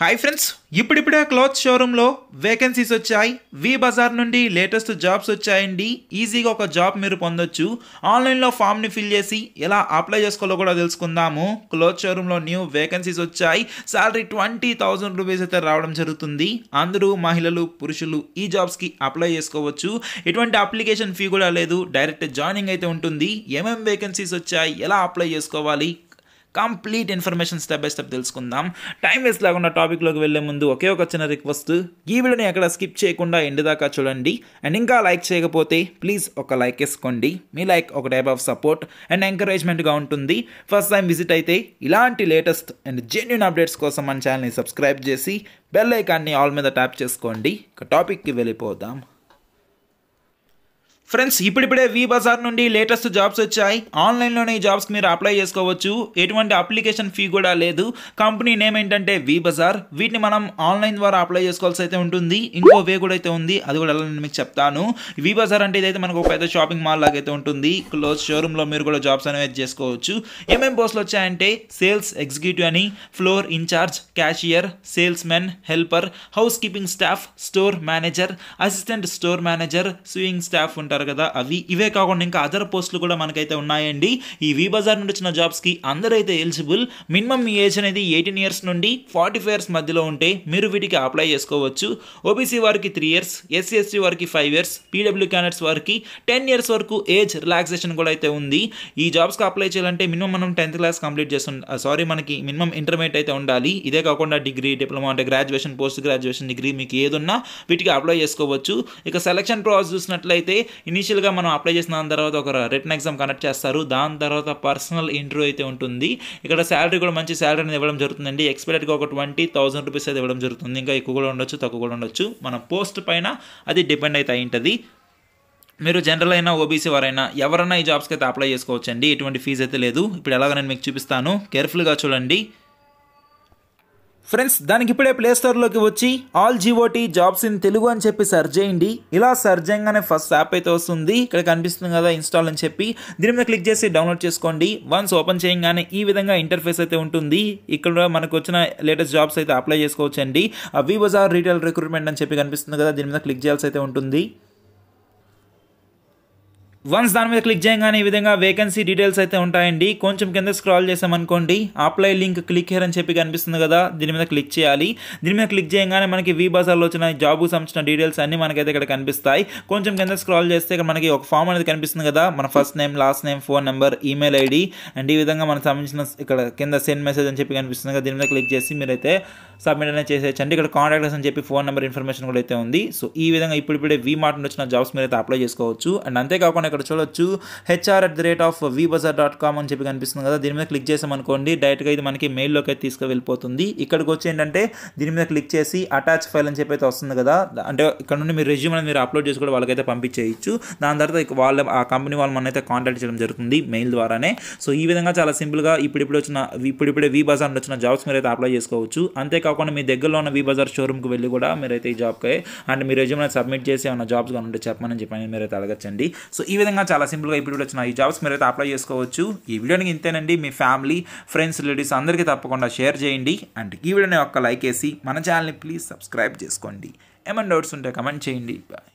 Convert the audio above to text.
hi friends ఇప్పుడిప్పుడే cloth షోరూంలో vacancies వచ్చాయి వి బజార్ నుండి లేటెస్ట్ జాబ్స్ వచ్చాయండి ఈజీగా ఒక జాబ్ మీరు పొందొచ్చు ఆన్లైన్లో ఫామ్ని ఫిల్ చేసి ఎలా అప్లై చేసుకోవాలో కూడా తెలుసుకుందాము క్లాత్ షోరూంలో న్యూ వేకెన్సీస్ వచ్చాయి శాలరీ ట్వంటీ థౌజండ్ రూపీస్ అయితే రావడం జరుగుతుంది అందరూ మహిళలు పురుషులు ఈ జాబ్స్కి అప్లై చేసుకోవచ్చు ఎటువంటి అప్లికేషన్ ఫీ కూడా లేదు డైరెక్ట్ జాయినింగ్ అయితే ఉంటుంది ఏమేమి వేకెన్సీస్ వచ్చాయి ఎలా అప్లై చేసుకోవాలి complete information step by step తెలుసుకుందాం టైం వేస్ట్ లేకుండా టాపిక్లోకి వెళ్ళే ముందు ఒకే ఒక చిన్న రిక్వెస్ట్ ఈ వీడియోని ఎక్కడ స్కిప్ చేయకుండా ఎండ్ దాకా చూడండి అండ్ ఇంకా లైక్ చేయకపోతే ప్లీజ్ ఒక లైక్ వేసుకోండి మీ లైక్ ఒక టైప్ ఆఫ్ సపోర్ట్ అండ్ ఎంకరేజ్మెంట్గా ఉంటుంది ఫస్ట్ టైం విజిట్ అయితే ఇలాంటి లేటెస్ట్ అండ్ జెన్యున్ అప్డేట్స్ కోసం మన ఛానల్ని సబ్స్క్రైబ్ చేసి బెల్ ఐకాన్ని ఆల్ మీద ట్యాప్ చేసుకోండి ఇక టాపిక్కి వెళ్ళిపోదాం ఫ్రెండ్స్ ఇప్పుడిప్పుడే వి బజార్ నుండి లేటెస్ట్ జాబ్స్ వచ్చాయి ఆన్లైన్లోనే ఈ జాబ్స్కి మీరు అప్లై చేసుకోవచ్చు ఎటువంటి అప్లికేషన్ ఫీ కూడా లేదు కంపెనీ నేమ్ ఏంటంటే వి బజార్ వీటిని మనం ఆన్లైన్ ద్వారా అప్లై చేసుకోవాల్సి అయితే ఉంటుంది ఇంకో వే కూడా అయితే ఉంది అది కూడా నేను మీకు చెప్తాను వి బజార్ అంటే ఇదైతే మనకు ఒక పెద్ద షాపింగ్ మాల్ లాగా అయితే ఉంటుంది క్లోజ్ షోరూంలో మీరు కూడా జాబ్స్ అనేవి చేసుకోవచ్చు ఏమేమి పోస్టులు వచ్చాయంటే సేల్స్ ఎగ్జిక్యూటివ్ అని floor incharge cashier salesmen helper housekeeping staff store manager assistant store manager swing staff ఉంటారు చూసారు కదా అవి ఇవే కాకుండా ఇంకా అదర్ పోస్టులు కూడా మనకైతే ఉన్నాయండి ఈ వి బజార్ నుండి వచ్చిన జాబ్స్కి అందరైతే ఎలిజిబుల్ మినిమం మీ ఏజ్ అనేది ఎయిటీన్ ఇయర్స్ నుండి ఫార్టీ ఫైవ్ ఇయర్స్ మధ్యలో ఉంటే మీరు వీటికి అప్లై చేసుకోవచ్చు ఓబీసీ వారికి త్రీ ఇయర్స్ ఎస్సీ ఎస్టీ వారికి ఫైవ్ ఇయర్స్ పీడబ్ల్యూ క్యాండిడేట్స్ వారికి టెన్ ఇయర్స్ వరకు ఏజ్ రిలాక్సేషన్ కూడా అయితే ఉంది ఈ జాబ్స్కి అప్లై చేయాలంటే మినిమం మనం టెన్త్ క్లాస్ కంప్లీట్ చేస్తుండ సారీ మనకి మినిమం ఇంటర్మీడియట్ అయితే ఉండాలి ఇదే కాకుండా డిగ్రీ డిప్లొమా అంటే గ్రాడ్యుయేషన్ పోస్ట్ గ్రాడ్యుయేషన్ డిగ్రీ మీకు ఏదున్నా వీటికి అప్లై చేసుకోవచ్చు ఇక సెలక్షన్ ప్రాసెస్ చూసినట్లయితే ఇనీషియల్గా మనం అప్లై చేసిన దాని తర్వాత ఒక రిటర్న్ ఎగ్జామ్ కండక్ట్ చేస్తారు దాని తర్వాత పర్సనల్ ఇంటర్వ్యూ అయితే ఉంటుంది ఇక్కడ శాలరీ కూడా మంచి శాలరీ అనేది ఇవ్వడం జరుగుతుందండి ఎక్స్పెక్టెడ్గా ఒక ట్వంటీ థౌసండ్ రూపీస్ అయితే ఇవ్వడం జరుగుతుంది ఇంకా ఎక్కువ కూడా ఉండొచ్చు తక్కువ కూడా ఉండొచ్చు మన పోస్ట్ పైన అది డిపెండ్ అయితే అయింటుంది ఉంటుంది మీరు జనరల్ అయినా ఓబీసీ వారైనా ఎవరైనా ఈ జాబ్స్కి అయితే అప్లై చేసుకోవచ్చండి ఎటువంటి ఫీజు అయితే లేదు ఇప్పుడు ఎలాగ నేను మీకు చూపిస్తాను కేర్ఫుల్గా చూడండి ఫ్రెండ్స్ దానికి ఇప్పుడే ప్లే వచ్చి all GOT jobs in Telugu అని చెప్పి సర్చ్ చేయండి ఇలా సర్చ్ చేయగానే ఫస్ట్ యాప్ అయితే వస్తుంది ఇక్కడ కనిపిస్తుంది కదా ఇన్స్టాల్ అని చెప్పి దీని మీద క్లిక్ చేసి డౌన్లోడ్ చేసుకోండి వన్స్ ఓపెన్ చేయగానే ఈ విధంగా ఇంటర్ఫేస్ అయితే ఉంటుంది ఇక్కడ మనకు వచ్చిన లేటెస్ట్ జాబ్స్ అయితే అప్లై చేసుకోవచ్చండి వి బజార్ రీటైల్ రిక్రూట్మెంట్ అని చెప్పి కనిపిస్తుంది కదా దీని మీద క్లిక్ చేయాల్సి అయితే ఉంటుంది వన్స్ దాని మీద క్లిక్ చేయగానే ఈ విధంగా వేకెన్సీ డీటెయిల్స్ అయితే ఉంటాయండి కొంచెం కింద స్క్రాల్ చేసామనుకోండి అప్లై లింక్ క్లిక్ హియర్ అని చెప్పి కనిపిస్తుంది కదా దీని మీద క్లిక్ చేయాలి దీని మీద క్లిక్ చేయగానే మనకి వీ బజార్లో వచ్చిన జాబు సంబంధించిన డీటెయిల్స్ అన్ని మనకైతే ఇక్కడ కనిపిస్తాయి కొంచెం కింద స్క్రాల్ చేస్తే ఇక్కడ మనకి ఒక ఫామ్ అనేది కనిపిస్తుంది కదా మన first name last name phone number email ID and ఈ విధంగా మనకు సంబంధించిన ఇక్కడ కింద సెండ్ మెసేజ్ అని చెప్పి కనిపిస్తుంది కదా దీని మీద క్లిక్ చేసి మీరైతే సబ్మిట్ అనేది చేసేయండి ఇక్కడ కాంటాక్ట్స్ అని చెప్పి ఫోన్ నెంబర్ ఇన్ఫర్మేషన్ కూడా అయితే ఉంది సో ఈ విధంగా ఇప్పుడు ఇప్పుడే వీ మార్ట్ వచ్చిన జాబ్స్ మీరైతే అప్లై చేసుకోవచ్చు అండ్ అంతేకాకుండా అక్కడ చూడొచ్చు HR at the rate of bazaar dot com అని చెప్పి కనిపిస్తుంది కదా దీని మీద క్లిక్ చేసామనుకోండి డైరెక్ట్గా ఇది మనకి మెయిల్లోకి అయితే తీసుకువెళ్ళిపోతుంది ఇక్కడికి వచ్చి ఏంటంటే దీని మీద క్లిక్ చేసి అటాచ్ ఫైల్ అని చెప్పి అయితే వస్తుంది కదా అంటే ఇక్కడ నుండి మీరు రెజ్యూమ్ అనేది మీరు అప్లోడ్ చేసి కూడా వాళ్ళకైతే పంపించేయచ్చు దాని తర్వాత వాళ్ళ ఆ కంపెనీ వాళ్ళు మనైతే కాంటాక్ట్ చేయడం జరుగుతుంది మెయిల్ ద్వారానే సో ఈ విధంగా చాలా సింపుల్గా ఇప్పుడిప్పుడు వచ్చిన ఇప్పుడిప్పుడే వీ బజార్లో వచ్చిన జాబ్స్ మీరు అయితే అప్లై చేసుకోవచ్చు అంతేకాకుండా మీ దగ్గరలో ఉన్న విబజార్ బజార్ షోరూమ్కి వెళ్ళి కూడా మీరైతే ఈ జాబ్కి అండ్ మీ రెజ్యూమ్ సబ్మిట్ చేసి ఏమైనా జాబ్స్ కానీ ఉంటే చెప్పమని చెప్పి మీరైతే అడగచ్చండి సో ఈ విధంగా చాలా సింపుల్గా ఈ వచ్చిన ఈ జాబ్స్ అయితే అప్లై చేసుకోవచ్చు ఈ వీడియోని ఇంతేనండి మీ ఫ్యామిలీ ఫ్రెండ్స్ రిలేటివ్స్ అందరికీ తప్పకుండా షేర్ చేయండి అండ్ ఈ వీడియోని ఒక్క లైక్ వేసి మన ఛానల్ని ప్లీజ్ సబ్స్క్రైబ్ చేసుకోండి ఏమైనా డౌట్స్ ఉంటే కమెంట్ చేయండి బాయ్